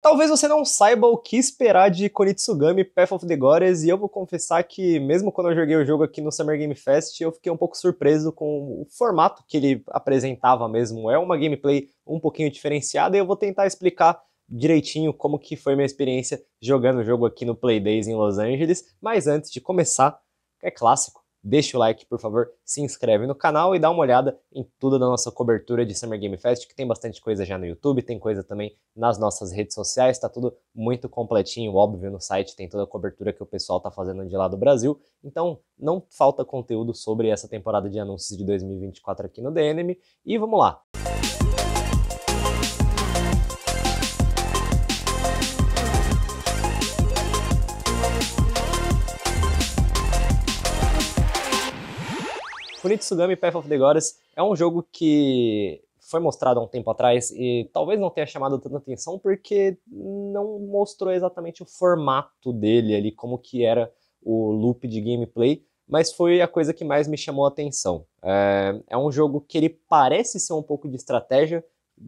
Talvez você não saiba o que esperar de Konitsugami Path of the Goddess, e eu vou confessar que, mesmo quando eu joguei o jogo aqui no Summer Game Fest, eu fiquei um pouco surpreso com o formato que ele apresentava mesmo. É uma gameplay um pouquinho diferenciada, e eu vou tentar explicar direitinho como que foi minha experiência jogando o jogo aqui no Play Days em Los Angeles. Mas antes de começar, é clássico, deixa o like, por favor, se inscreve no canal e dá uma olhada em tudo da nossa cobertura de Summer Game Fest, que tem bastante coisa já no YouTube, tem coisa também nas nossas redes sociais, está tudo muito completinho, óbvio, no site tem toda a cobertura que o pessoal está fazendo de lá do Brasil, então não falta conteúdo sobre essa temporada de anúncios de 2024 aqui no DNM, e vamos lá, Kunitsugami Path of the Goddess é um jogo que foi mostrado há um tempo atrás e talvez não tenha chamado tanta atenção porque não mostrou exatamente o formato dele ali, como que era o loop de gameplay, mas foi a coisa que mais me chamou a atenção. É, é um jogo que ele parece ser um pouco de estratégia,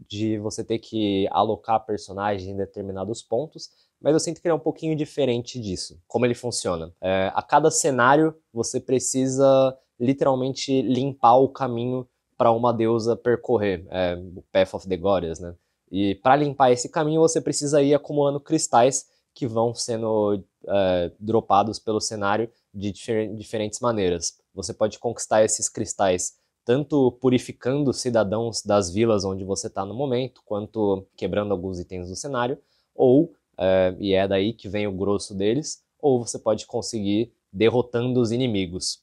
de você ter que alocar personagens em determinados pontos, mas eu sinto que ele é um pouquinho diferente disso, como ele funciona. É, a cada cenário você precisa literalmente limpar o caminho para uma deusa percorrer, é, o Path of the Goddess, né? E para limpar esse caminho, você precisa ir acumulando cristais que vão sendo é, dropados pelo cenário de difer diferentes maneiras. Você pode conquistar esses cristais tanto purificando cidadãos das vilas onde você está no momento, quanto quebrando alguns itens do cenário, ou, é, e é daí que vem o grosso deles, ou você pode conseguir derrotando os inimigos.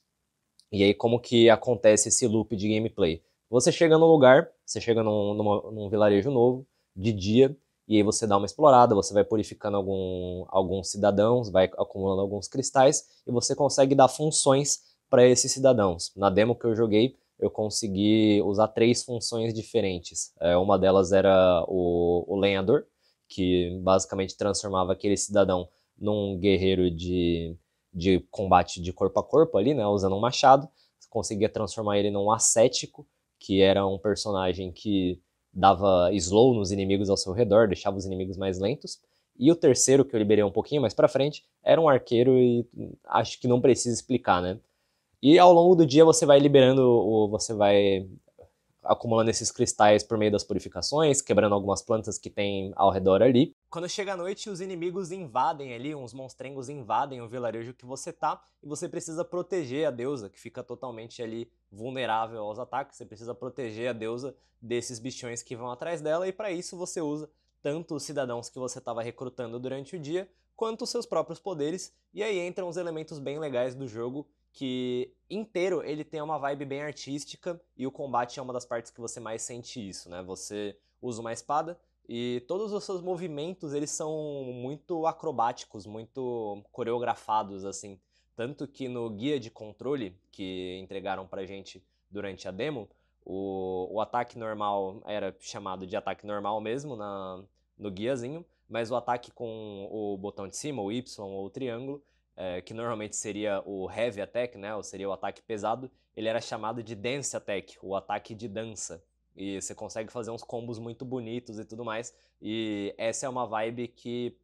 E aí como que acontece esse loop de gameplay? Você chega num lugar, você chega num, numa, num vilarejo novo, de dia, e aí você dá uma explorada, você vai purificando algum, alguns cidadãos, vai acumulando alguns cristais, e você consegue dar funções para esses cidadãos. Na demo que eu joguei, eu consegui usar três funções diferentes. É, uma delas era o, o lenhador, que basicamente transformava aquele cidadão num guerreiro de de combate de corpo a corpo ali, né, usando um machado, conseguia transformar ele num ascético, que era um personagem que dava slow nos inimigos ao seu redor, deixava os inimigos mais lentos. E o terceiro, que eu liberei um pouquinho mais para frente, era um arqueiro e acho que não precisa explicar, né? E ao longo do dia você vai liberando, você vai acumulando esses cristais por meio das purificações, quebrando algumas plantas que tem ao redor ali. Quando chega a noite, os inimigos invadem ali, uns monstrengos invadem o vilarejo que você tá, e você precisa proteger a deusa, que fica totalmente ali vulnerável aos ataques, você precisa proteger a deusa desses bichões que vão atrás dela, e para isso você usa tanto os cidadãos que você estava recrutando durante o dia, quanto os seus próprios poderes, e aí entram os elementos bem legais do jogo, que inteiro ele tem uma vibe bem artística, e o combate é uma das partes que você mais sente isso, né? Você usa uma espada, e todos os seus movimentos, eles são muito acrobáticos, muito coreografados, assim. Tanto que no guia de controle que entregaram pra gente durante a demo, o, o ataque normal era chamado de ataque normal mesmo na, no guiazinho, mas o ataque com o botão de cima, o Y ou o triângulo, é, que normalmente seria o heavy attack, né, ou seria o ataque pesado, ele era chamado de dance attack, o ataque de dança. E você consegue fazer uns combos muito bonitos e tudo mais. E essa é uma vibe que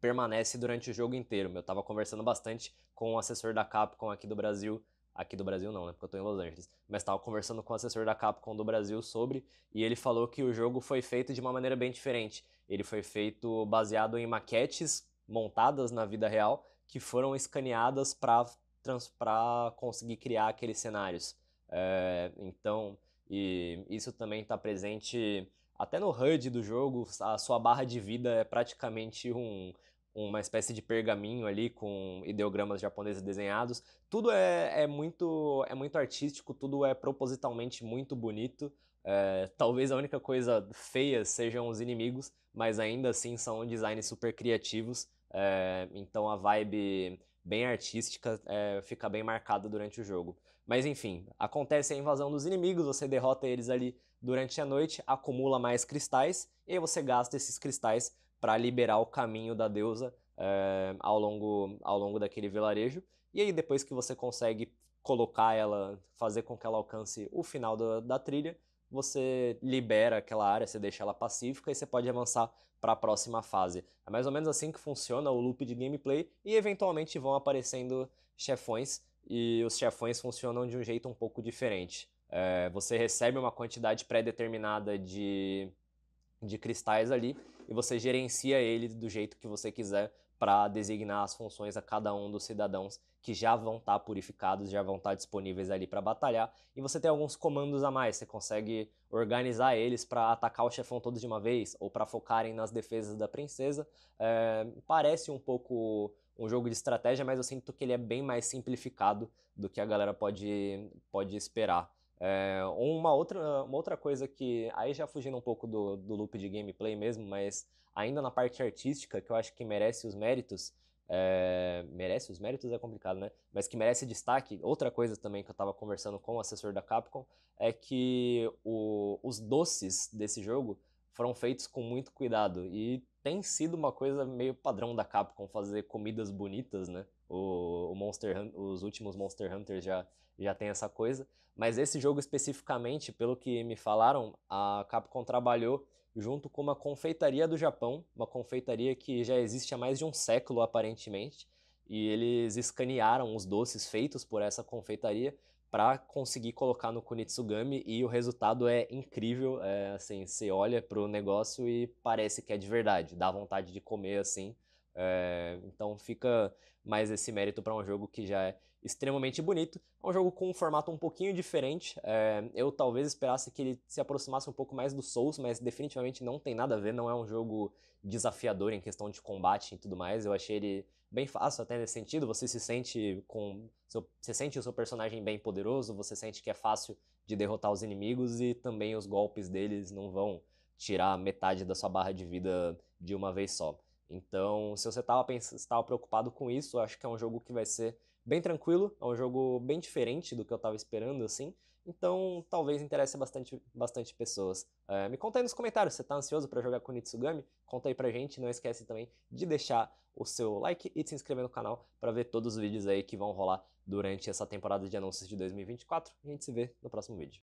permanece durante o jogo inteiro. Eu tava conversando bastante com o assessor da Capcom aqui do Brasil. Aqui do Brasil não, né? Porque eu tô em Los Angeles. Mas tava conversando com o assessor da Capcom do Brasil sobre. E ele falou que o jogo foi feito de uma maneira bem diferente. Ele foi feito baseado em maquetes montadas na vida real que foram escaneadas para conseguir criar aqueles cenários. É, então, e isso também está presente até no HUD do jogo, a sua barra de vida é praticamente um, uma espécie de pergaminho ali com ideogramas japoneses desenhados. Tudo é, é, muito, é muito artístico, tudo é propositalmente muito bonito. É, talvez a única coisa feia sejam os inimigos, mas ainda assim são designs super criativos. É, então a vibe bem artística é, fica bem marcada durante o jogo. Mas enfim, acontece a invasão dos inimigos, você derrota eles ali durante a noite, acumula mais cristais e você gasta esses cristais para liberar o caminho da deusa é, ao, longo, ao longo daquele vilarejo. E aí depois que você consegue colocar ela, fazer com que ela alcance o final da trilha, você libera aquela área, você deixa ela pacífica e você pode avançar para a próxima fase. É mais ou menos assim que funciona o loop de gameplay e eventualmente vão aparecendo chefões e os chefões funcionam de um jeito um pouco diferente. É, você recebe uma quantidade pré-determinada de, de cristais ali e você gerencia ele do jeito que você quiser para designar as funções a cada um dos cidadãos que já vão estar tá purificados, já vão estar tá disponíveis ali para batalhar. E você tem alguns comandos a mais, você consegue organizar eles para atacar o chefão todos de uma vez ou para focarem nas defesas da princesa. É, parece um pouco um jogo de estratégia, mas eu sinto que ele é bem mais simplificado do que a galera pode, pode esperar. É, uma, outra, uma outra coisa que, aí já fugindo um pouco do, do loop de gameplay mesmo, mas ainda na parte artística, que eu acho que merece os méritos, é, merece os méritos é complicado, né? Mas que merece destaque, outra coisa também que eu estava conversando com o assessor da Capcom, é que o, os doces desse jogo foram feitos com muito cuidado e tem sido uma coisa meio padrão da Capcom fazer comidas bonitas, né? O, o Monster os últimos Monster Hunters já, já tem essa coisa, mas esse jogo especificamente, pelo que me falaram, a Capcom trabalhou junto com uma confeitaria do Japão, uma confeitaria que já existe há mais de um século aparentemente, e eles escanearam os doces feitos por essa confeitaria para conseguir colocar no Kunitsugami e o resultado é incrível, é, assim, você olha para o negócio e parece que é de verdade, dá vontade de comer, assim, é, então fica mais esse mérito para um jogo que já é extremamente bonito. É um jogo com um formato um pouquinho diferente. É, eu talvez esperasse que ele se aproximasse um pouco mais do Souls, mas definitivamente não tem nada a ver. Não é um jogo desafiador em questão de combate e tudo mais. Eu achei ele bem fácil até nesse sentido. Você se sente com seu, você sente o seu personagem bem poderoso. Você sente que é fácil de derrotar os inimigos e também os golpes deles não vão tirar metade da sua barra de vida de uma vez só. Então, se você estava preocupado com isso, acho que é um jogo que vai ser bem tranquilo, é um jogo bem diferente do que eu estava esperando, assim, então talvez interesse bastante, bastante pessoas. É, me conta aí nos comentários, você está ansioso para jogar com Nitsugami? Conta aí pra gente, não esquece também de deixar o seu like e de se inscrever no canal para ver todos os vídeos aí que vão rolar durante essa temporada de anúncios de 2024. A gente se vê no próximo vídeo.